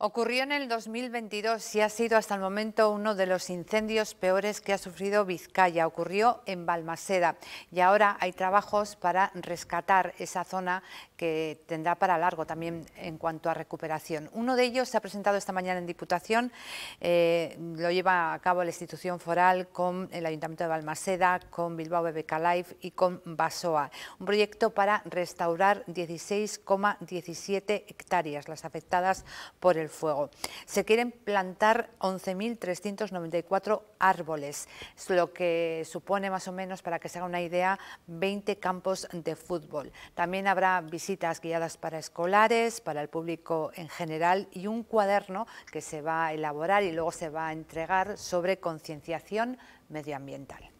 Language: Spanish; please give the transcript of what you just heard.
Ocurrió en el 2022 y ha sido hasta el momento uno de los incendios peores que ha sufrido Vizcaya. Ocurrió en Balmaseda y ahora hay trabajos para rescatar esa zona que tendrá para largo también en cuanto a recuperación. Uno de ellos se ha presentado esta mañana en Diputación, eh, lo lleva a cabo la institución foral con el Ayuntamiento de Balmaseda, con Bilbao BBK Life y con Basoa. Un proyecto para restaurar 16,17 hectáreas, las afectadas por el fuego. Se quieren plantar 11.394 árboles, es lo que supone más o menos, para que se haga una idea, 20 campos de fútbol. También habrá visitas guiadas para escolares, para el público en general y un cuaderno que se va a elaborar y luego se va a entregar sobre concienciación medioambiental.